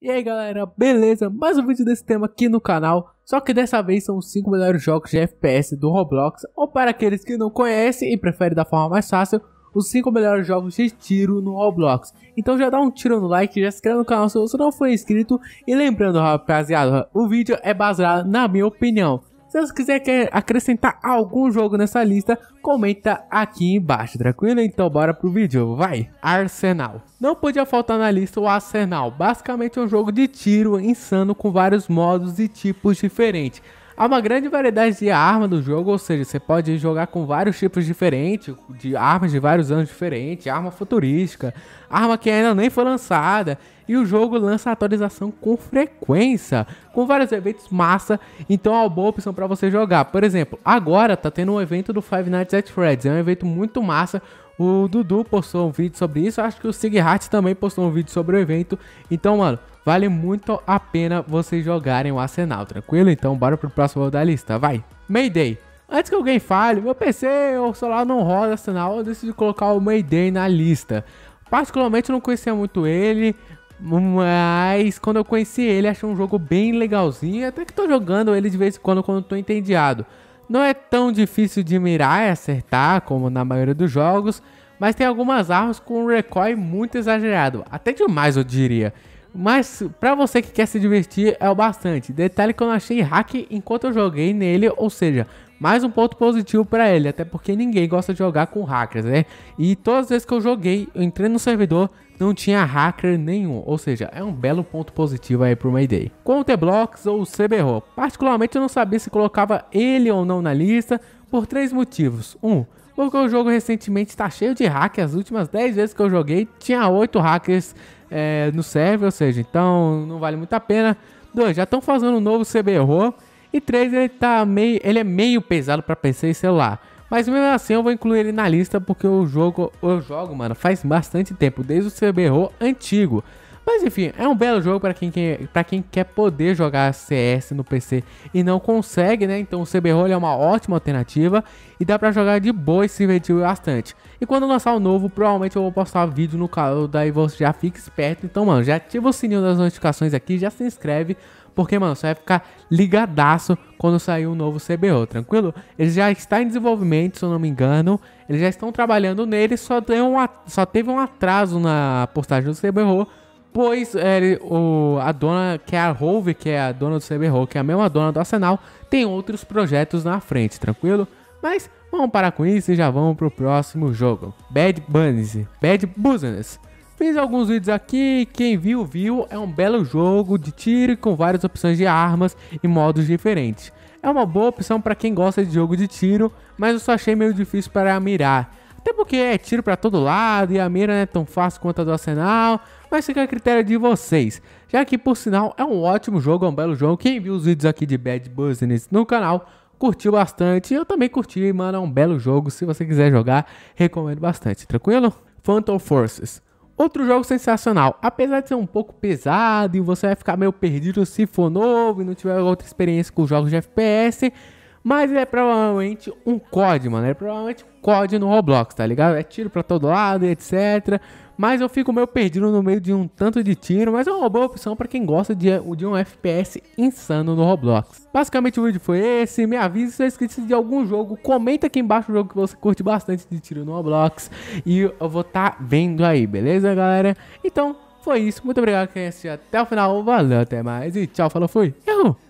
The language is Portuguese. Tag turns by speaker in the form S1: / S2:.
S1: E aí galera, beleza? Mais um vídeo desse tema aqui no canal, só que dessa vez são os 5 melhores jogos de FPS do Roblox, ou para aqueles que não conhecem e preferem da forma mais fácil, os 5 melhores jogos de tiro no Roblox. Então já dá um tiro no like, já se inscreve no canal se você não for inscrito, e lembrando rapaziada, o vídeo é baseado na minha opinião, se você quiser acrescentar algum jogo nessa lista, comenta aqui embaixo, tranquilo? Então bora pro vídeo, vai! Arsenal. Não podia faltar na lista o Arsenal, basicamente é um jogo de tiro insano com vários modos e tipos diferentes. Há uma grande variedade de armas do jogo, ou seja, você pode jogar com vários tipos diferentes, de armas de vários anos diferentes, arma futurística, arma que ainda nem foi lançada. E o jogo lança atualização com frequência, com vários eventos massa, então é uma boa opção para você jogar. Por exemplo, agora tá tendo um evento do Five Nights at Freddy's, é um evento muito massa, o Dudu postou um vídeo sobre isso. Acho que o Sig Hart também postou um vídeo sobre o evento. Então, mano, Vale muito a pena vocês jogarem o Arsenal, tranquilo? Então bora pro próximo da lista, vai. Mayday. Antes que alguém fale, meu PC ou celular não roda Arsenal, eu decidi colocar o Mayday na lista. Particularmente eu não conhecia muito ele, mas quando eu conheci ele, achei um jogo bem legalzinho, até que tô jogando ele de vez em quando quando tô entediado. Não é tão difícil de mirar e acertar como na maioria dos jogos, mas tem algumas armas com um recoil muito exagerado, até demais eu diria. Mas para você que quer se divertir é o bastante. Detalhe que eu não achei hack enquanto eu joguei nele, ou seja, mais um ponto positivo para ele, até porque ninguém gosta de jogar com hackers, né? E todas as vezes que eu joguei, eu entrei no servidor, não tinha hacker nenhum, ou seja, é um belo ponto positivo aí pro Mayday. Com o T-Blocks ou o CBRO, particularmente eu não sabia se colocava ele ou não na lista por três motivos. Um, porque o jogo recentemente está cheio de hackers. As últimas 10 vezes que eu joguei, tinha 8 hackers é, no server, ou seja, então não vale muito a pena. 2. Já estão fazendo um novo CBRO. E 3. Ele, tá meio, ele é meio pesado para PC e celular. Mas mesmo assim eu vou incluir ele na lista porque o jogo, eu jogo, mano, faz bastante tempo, desde o CBRO antigo. Mas enfim, é um belo jogo para quem, quem, quem quer poder jogar CS no PC e não consegue, né? Então o CB Roll é uma ótima alternativa e dá para jogar de boa e se divertir bastante. E quando lançar o novo, provavelmente eu vou postar vídeo no canal, daí você já fica esperto. Então, mano, já ativa o sininho das notificações aqui, já se inscreve porque, mano, você vai ficar ligadaço quando sair um novo CBO, tranquilo? Ele já está em desenvolvimento, se eu não me engano. Eles já estão trabalhando nele, só, tem um, só teve um atraso na postagem do CBO Pois ele, o, a dona, que é a Hove, que é a dona do CBRO, que é a mesma dona do Arsenal, tem outros projetos na frente, tranquilo? Mas vamos parar com isso e já vamos pro próximo jogo. Bad Bunnies, Bad Business. Fiz alguns vídeos aqui, quem viu, viu. É um belo jogo de tiro com várias opções de armas e modos diferentes. É uma boa opção para quem gosta de jogo de tiro, mas eu só achei meio difícil para mirar. Até porque é tiro para todo lado e a mira não é tão fácil quanto a do Arsenal, mas fica a critério de vocês. Já que, por sinal, é um ótimo jogo, é um belo jogo. Quem viu os vídeos aqui de Bad Business no canal curtiu bastante. Eu também curti, mano, é um belo jogo. Se você quiser jogar, recomendo bastante, tranquilo? Phantom Forces. Outro jogo sensacional, apesar de ser um pouco pesado e você vai ficar meio perdido se for novo e não tiver outra experiência com jogos de FPS, mas é provavelmente um COD, mano. é provavelmente um COD no Roblox, tá ligado? É tiro pra todo lado e etc. Mas eu fico meio perdido no meio de um tanto de tiro, mas é uma boa opção para quem gosta de, de um FPS insano no Roblox. Basicamente o vídeo foi esse. Me avise se é inscrito de algum jogo. Comenta aqui embaixo o jogo que você curte bastante de tiro no Roblox. E eu vou estar tá vendo aí, beleza, galera? Então, foi isso. Muito obrigado quem assistiu até o final. Valeu, até mais. E tchau, falou, fui. Eu!